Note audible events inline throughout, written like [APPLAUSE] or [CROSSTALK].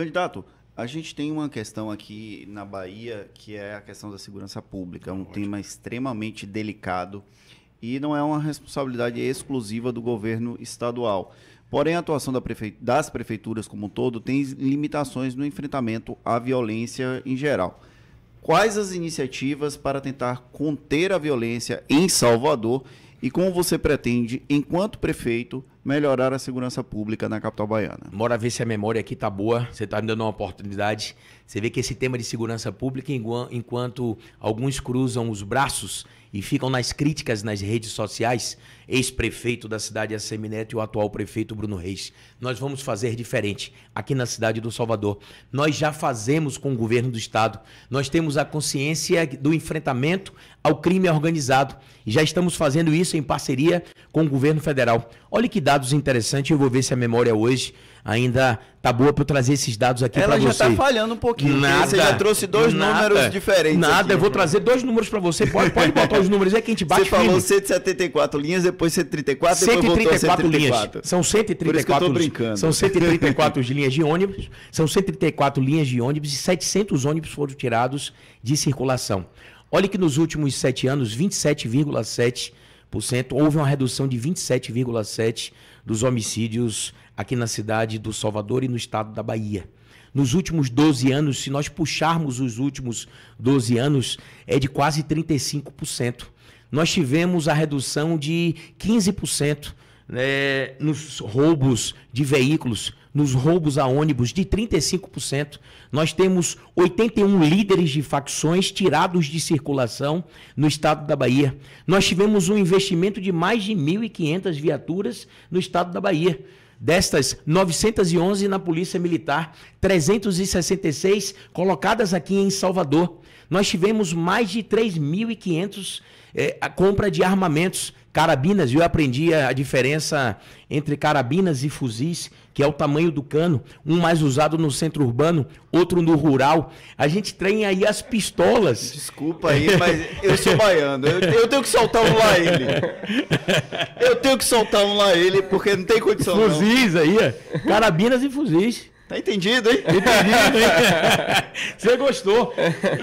Candidato, a gente tem uma questão aqui na Bahia que é a questão da segurança pública, é um Ótimo. tema extremamente delicado e não é uma responsabilidade exclusiva do governo estadual. Porém, a atuação da prefe... das prefeituras como um todo tem limitações no enfrentamento à violência em geral. Quais as iniciativas para tentar conter a violência em Salvador e como você pretende, enquanto prefeito, melhorar a segurança pública na capital baiana. Bora ver se a memória aqui tá boa. Você está me dando uma oportunidade. Você vê que esse tema de segurança pública, enquanto alguns cruzam os braços, e ficam nas críticas nas redes sociais, ex-prefeito da cidade Assemineto e o atual prefeito Bruno Reis. Nós vamos fazer diferente aqui na cidade do Salvador. Nós já fazemos com o governo do estado. Nós temos a consciência do enfrentamento ao crime organizado e já estamos fazendo isso em parceria com o governo federal. Olha que dados interessantes, eu vou ver se a memória é hoje ainda tá boa para eu trazer esses dados aqui para tá você. Ela já está falhando um pouquinho. Nada, você já trouxe dois nada, números diferentes. Nada, aqui. eu vou trazer dois números para você. Pode, pode botar os números aí que a gente bate Você firme. falou 174 linhas, depois 134, depois 134 voltou 134. linhas. São 134 Por brincando. São 134 linhas de ônibus, são 134 linhas de ônibus e 700 ônibus foram tirados de circulação. Olha que nos últimos sete anos, 27,7 houve uma redução de 27,7% dos homicídios aqui na cidade do Salvador e no estado da Bahia. Nos últimos 12 anos, se nós puxarmos os últimos 12 anos, é de quase 35%. Nós tivemos a redução de 15% né, nos roubos de veículos nos roubos a ônibus de 35%. Nós temos 81 líderes de facções tirados de circulação no estado da Bahia. Nós tivemos um investimento de mais de 1.500 viaturas no estado da Bahia. Destas, 911 na Polícia Militar, 366 colocadas aqui em Salvador. Nós tivemos mais de 3.500 é, eh, compra de armamentos, carabinas, eu aprendi a, diferença entre carabinas e fuzis, que é o tamanho do cano, um mais usado no centro urbano, outro no rural. A gente treina aí as pistolas. Desculpa aí, mas eu sou baiano, eu, eu tenho que soltar um lá ele. Eu tenho que soltar um lá ele, porque não tem condição. Fuzis não. aí, ó. carabinas e fuzis. Tá entendido, hein? Entendido, hein? [LAUGHS] Você gostou.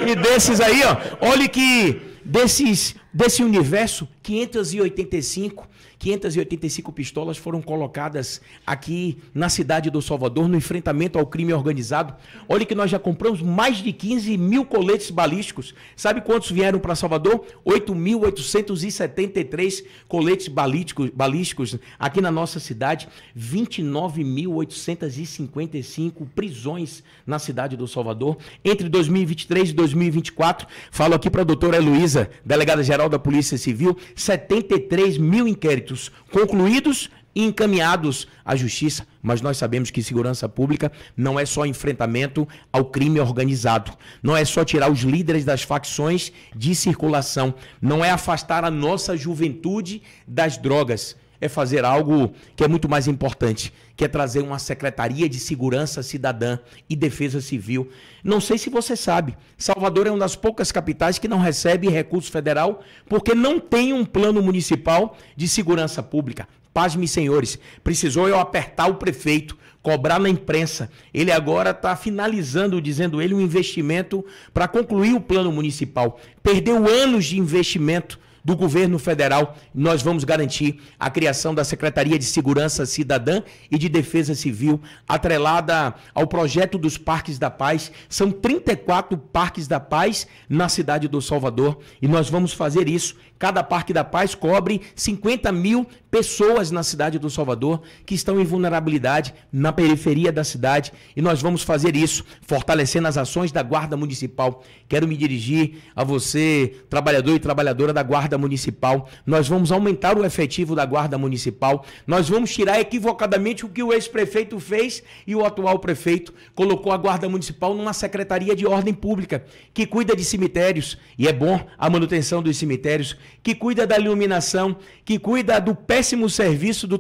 E desses aí, ó, olha que desses Desse universo, 585, 585 pistolas foram colocadas aqui na cidade do Salvador no enfrentamento ao crime organizado. Olha que nós já compramos mais de 15 mil coletes balísticos. Sabe quantos vieram para Salvador? 8.873 coletes balísticos, balísticos aqui na nossa cidade. 29.855 prisões na cidade do Salvador entre 2023 e 2024. Falo aqui para a doutora Heloísa, delegada geral Geral da Polícia Civil 73 mil inquéritos concluídos e encaminhados à justiça, mas nós sabemos que segurança pública não é só enfrentamento ao crime organizado, não é só tirar os líderes das facções de circulação, não é afastar a nossa juventude das drogas é fazer algo que é muito mais importante, que é trazer uma Secretaria de Segurança Cidadã e Defesa Civil. Não sei se você sabe, Salvador é uma das poucas capitais que não recebe recurso federal porque não tem um plano municipal de segurança pública. Pasme, senhores, precisou eu apertar o prefeito, cobrar na imprensa. Ele agora está finalizando, dizendo ele, um investimento para concluir o plano municipal. Perdeu anos de investimento do governo federal, nós vamos garantir a criação da Secretaria de Segurança Cidadã e de Defesa Civil, atrelada ao projeto dos Parques da Paz. São 34 Parques da Paz na cidade do Salvador e nós vamos fazer isso. Cada Parque da Paz cobre 50 mil pessoas na cidade do Salvador que estão em vulnerabilidade na periferia da cidade e nós vamos fazer isso, fortalecendo as ações da Guarda Municipal. Quero me dirigir a você, trabalhador e trabalhadora da Guarda Guarda Municipal, nós vamos aumentar o efetivo da Guarda Municipal, nós vamos tirar equivocadamente o que o ex-prefeito fez e o atual prefeito colocou a Guarda Municipal numa Secretaria de Ordem Pública, que cuida de cemitérios, e é bom a manutenção dos cemitérios, que cuida da iluminação, que cuida do péssimo serviço do,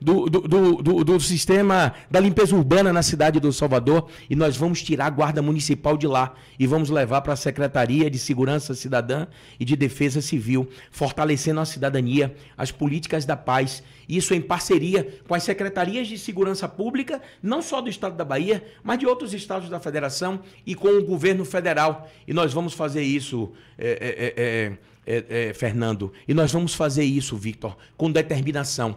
do, do, do, do sistema da limpeza urbana na cidade do Salvador, e nós vamos tirar a Guarda Municipal de lá e vamos levar para a Secretaria de Segurança Cidadã e de Defesa Civil, fortalecendo a cidadania, as políticas da paz. Isso em parceria com as secretarias de segurança pública, não só do estado da Bahia, mas de outros estados da federação e com o governo federal. E nós vamos fazer isso, é, é, é, Fernando, e nós vamos fazer isso, Victor, com determinação.